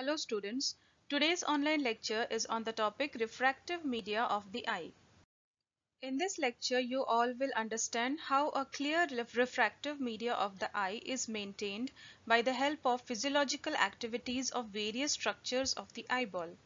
Hello students, today's online lecture is on the topic refractive media of the eye. In this lecture you all will understand how a clear refractive media of the eye is maintained by the help of physiological activities of various structures of the eyeball.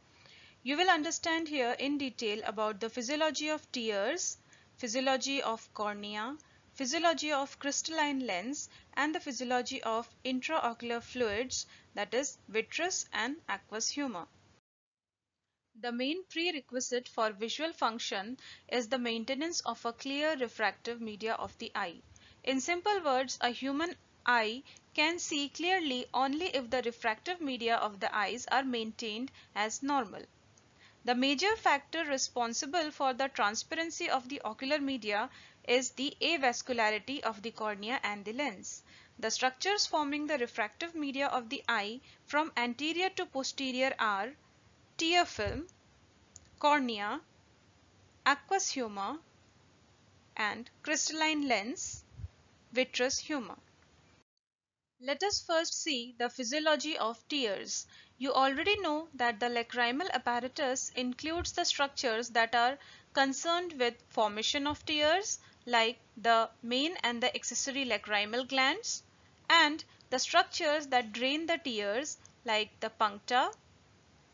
You will understand here in detail about the physiology of tears, physiology of cornea, physiology of crystalline lens and the physiology of intraocular fluids that is vitreous and aqueous humor. The main prerequisite for visual function is the maintenance of a clear refractive media of the eye. In simple words, a human eye can see clearly only if the refractive media of the eyes are maintained as normal. The major factor responsible for the transparency of the ocular media is the avascularity of the cornea and the lens. The structures forming the refractive media of the eye from anterior to posterior are tear film, cornea, aqueous humor, and crystalline lens, vitreous humor. Let us first see the physiology of tears. You already know that the lacrimal apparatus includes the structures that are concerned with formation of tears, like the main and the accessory lacrimal glands and the structures that drain the tears like the puncta,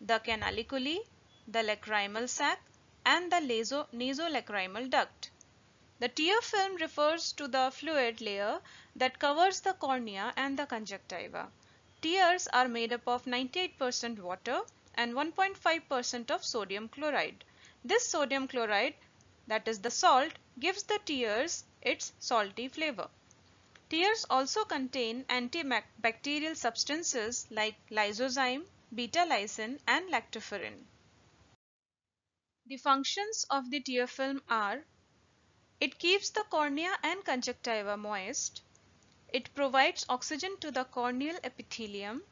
the canaliculi, the lacrimal sac and the nasolacrimal duct. The tear film refers to the fluid layer that covers the cornea and the conjunctiva. Tears are made up of 98% water and 1.5% of sodium chloride. This sodium chloride that is the salt, gives the tears its salty flavor. Tears also contain antibacterial substances like lysozyme, beta-lysin and lactoferrin. The functions of the tear film are It keeps the cornea and conjunctiva moist. It provides oxygen to the corneal epithelium.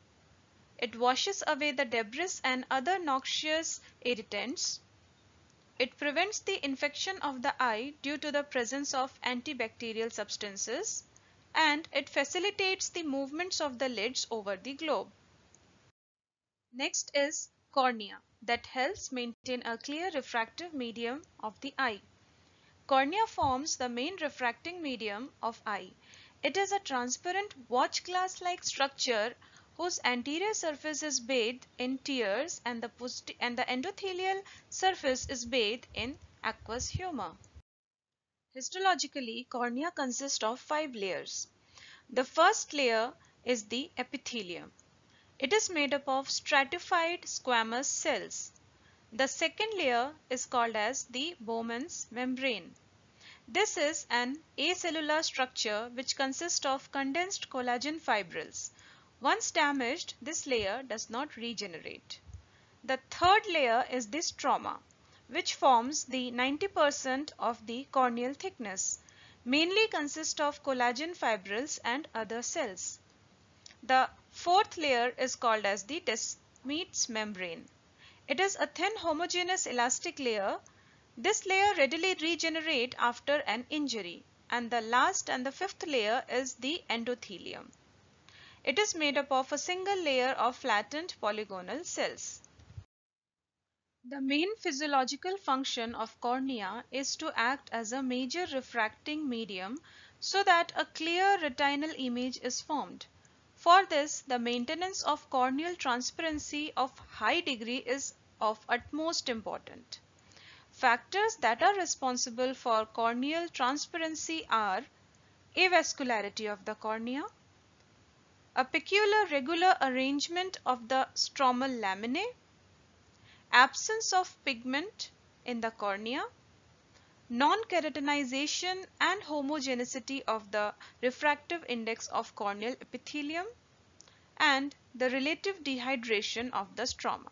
It washes away the debris and other noxious irritants. It prevents the infection of the eye due to the presence of antibacterial substances and it facilitates the movements of the lids over the globe. Next is cornea that helps maintain a clear refractive medium of the eye. Cornea forms the main refracting medium of eye. It is a transparent watch glass like structure whose anterior surface is bathed in tears and the, and the endothelial surface is bathed in aqueous humor. Histologically, cornea consists of five layers. The first layer is the epithelium. It is made up of stratified squamous cells. The second layer is called as the Bowman's membrane. This is an acellular structure which consists of condensed collagen fibrils. Once damaged, this layer does not regenerate. The third layer is this trauma, which forms the 90% of the corneal thickness, mainly consists of collagen fibrils and other cells. The fourth layer is called as the Descemet's membrane. It is a thin homogeneous elastic layer. This layer readily regenerate after an injury. And the last and the fifth layer is the endothelium. It is made up of a single layer of flattened polygonal cells. The main physiological function of cornea is to act as a major refracting medium so that a clear retinal image is formed. For this, the maintenance of corneal transparency of high degree is of utmost importance. Factors that are responsible for corneal transparency are avascularity of the cornea, a peculiar regular arrangement of the stromal laminae, absence of pigment in the cornea, non-keratinization and homogeneity of the refractive index of corneal epithelium, and the relative dehydration of the stroma.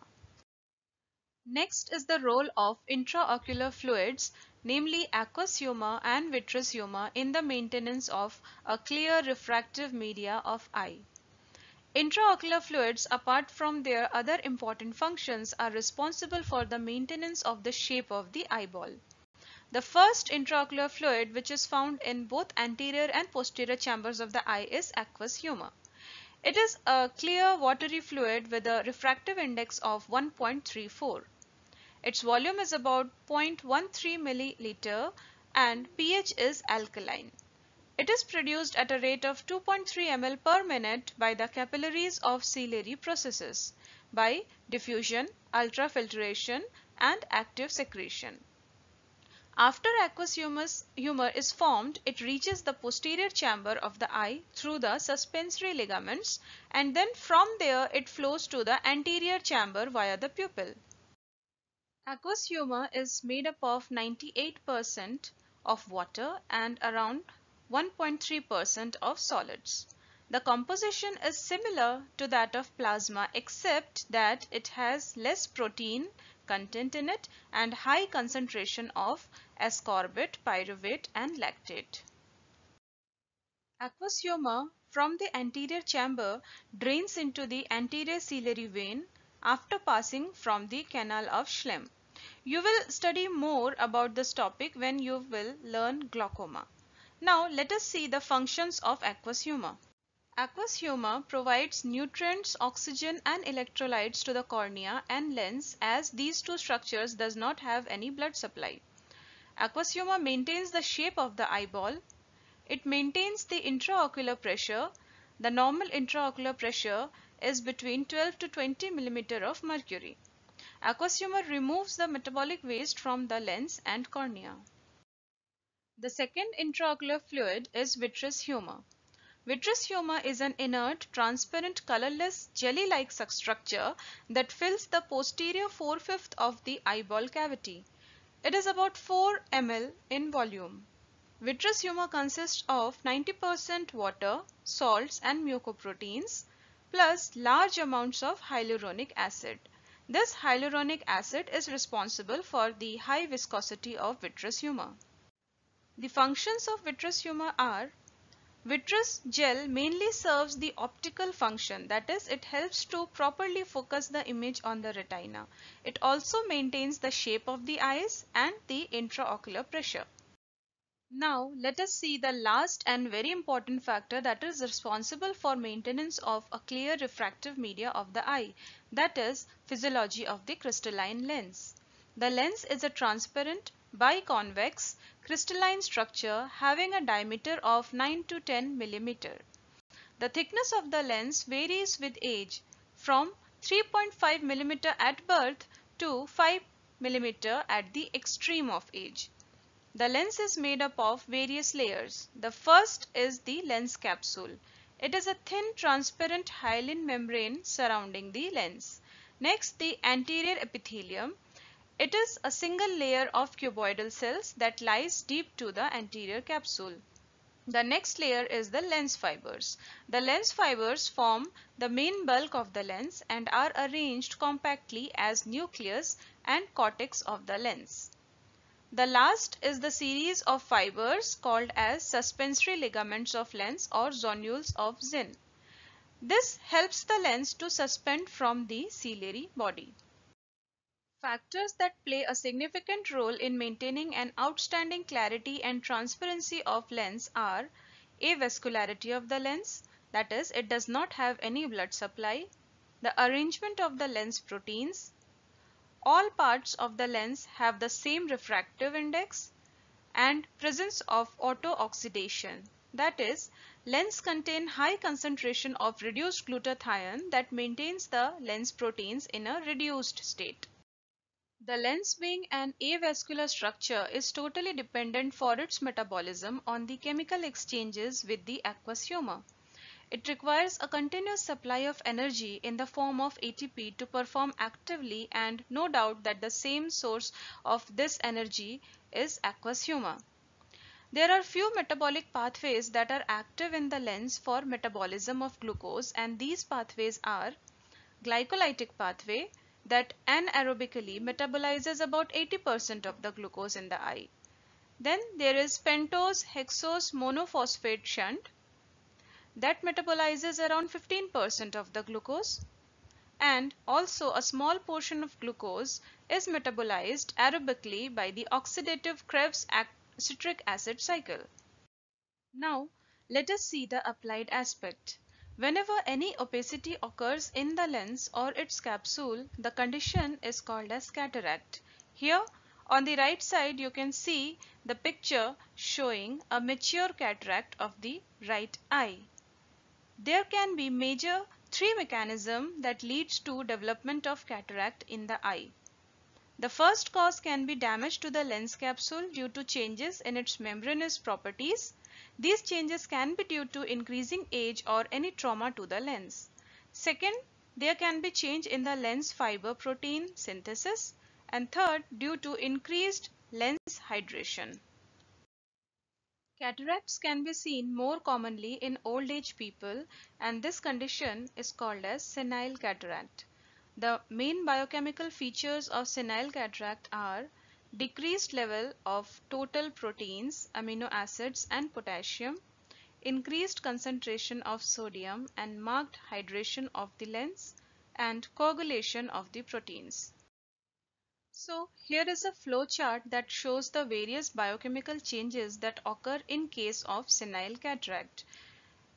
Next is the role of intraocular fluids namely aqueous humor and vitreous humor, in the maintenance of a clear refractive media of eye. Intraocular fluids, apart from their other important functions, are responsible for the maintenance of the shape of the eyeball. The first intraocular fluid which is found in both anterior and posterior chambers of the eye is aqueous humor. It is a clear watery fluid with a refractive index of 1.34. Its volume is about 0.13 milliliter and pH is alkaline. It is produced at a rate of 2.3 ml per minute by the capillaries of ciliary processes by diffusion, ultrafiltration and active secretion. After aqueous humus, humor is formed, it reaches the posterior chamber of the eye through the suspensory ligaments and then from there it flows to the anterior chamber via the pupil. Aqueous humor is made up of 98% of water and around 1.3% of solids. The composition is similar to that of plasma except that it has less protein content in it and high concentration of ascorbate, pyruvate and lactate. Aquasioma from the anterior chamber drains into the anterior ciliary vein after passing from the canal of Schlemm. You will study more about this topic when you will learn glaucoma. Now let us see the functions of aqueous humor. Aqueous humor provides nutrients, oxygen and electrolytes to the cornea and lens as these two structures does not have any blood supply. Aqueous humor maintains the shape of the eyeball. It maintains the intraocular pressure. The normal intraocular pressure is between 12 to 20 mm of mercury. Aqueous humor removes the metabolic waste from the lens and cornea. The second intraocular fluid is vitreous humor. Vitreous humor is an inert, transparent, colorless, jelly-like structure that fills the posterior four-fifth of the eyeball cavity. It is about 4 ml in volume. Vitreous humor consists of 90% water, salts and mucoproteins, plus large amounts of hyaluronic acid. This hyaluronic acid is responsible for the high viscosity of vitreous humor. The functions of vitreous humor are vitreous gel mainly serves the optical function that is it helps to properly focus the image on the retina. It also maintains the shape of the eyes and the intraocular pressure. Now let us see the last and very important factor that is responsible for maintenance of a clear refractive media of the eye that is physiology of the crystalline lens. The lens is a transparent biconvex crystalline structure having a diameter of 9 to 10 millimeter. The thickness of the lens varies with age from 3.5 millimeter at birth to 5 millimeter at the extreme of age. The lens is made up of various layers. The first is the lens capsule. It is a thin transparent hyaline membrane surrounding the lens. Next the anterior epithelium it is a single layer of cuboidal cells that lies deep to the anterior capsule. The next layer is the lens fibers. The lens fibers form the main bulk of the lens and are arranged compactly as nucleus and cortex of the lens. The last is the series of fibers called as suspensory ligaments of lens or zonules of Zinn. This helps the lens to suspend from the ciliary body. Factors that play a significant role in maintaining an outstanding clarity and transparency of lens are avascularity of the lens, that is it does not have any blood supply, the arrangement of the lens proteins, all parts of the lens have the same refractive index, and presence of auto-oxidation. That is, lens contain high concentration of reduced glutathione that maintains the lens proteins in a reduced state. The lens being an avascular structure is totally dependent for its metabolism on the chemical exchanges with the aqueous humor. It requires a continuous supply of energy in the form of ATP to perform actively and no doubt that the same source of this energy is aqueous humor. There are few metabolic pathways that are active in the lens for metabolism of glucose and these pathways are glycolytic pathway, that anaerobically metabolizes about 80% of the glucose in the eye. Then there is pentose hexose monophosphate shunt that metabolizes around 15% of the glucose and also a small portion of glucose is metabolized aerobically by the oxidative Krebs citric acid cycle. Now let us see the applied aspect. Whenever any opacity occurs in the lens or its capsule, the condition is called as cataract. Here on the right side you can see the picture showing a mature cataract of the right eye. There can be major three mechanism that leads to development of cataract in the eye. The first cause can be damage to the lens capsule due to changes in its membranous properties these changes can be due to increasing age or any trauma to the lens. Second, there can be change in the lens fiber protein synthesis. And third, due to increased lens hydration. Cataracts can be seen more commonly in old age people and this condition is called as senile cataract. The main biochemical features of senile cataract are decreased level of total proteins, amino acids and potassium, increased concentration of sodium and marked hydration of the lens and coagulation of the proteins. So here is a flow chart that shows the various biochemical changes that occur in case of senile cataract.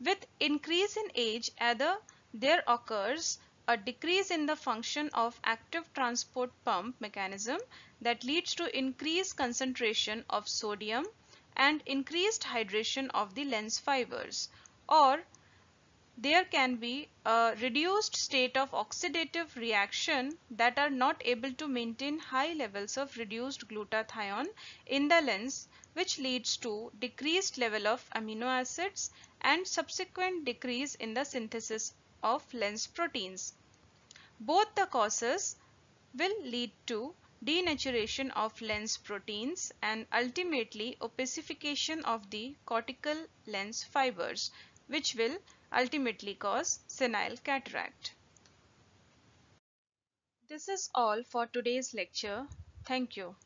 With increase in age, either there occurs a decrease in the function of active transport pump mechanism that leads to increased concentration of sodium and increased hydration of the lens fibers or there can be a reduced state of oxidative reaction that are not able to maintain high levels of reduced glutathione in the lens which leads to decreased level of amino acids and subsequent decrease in the synthesis of lens proteins. Both the causes will lead to denaturation of lens proteins and ultimately opacification of the cortical lens fibers which will ultimately cause senile cataract. This is all for today's lecture. Thank you.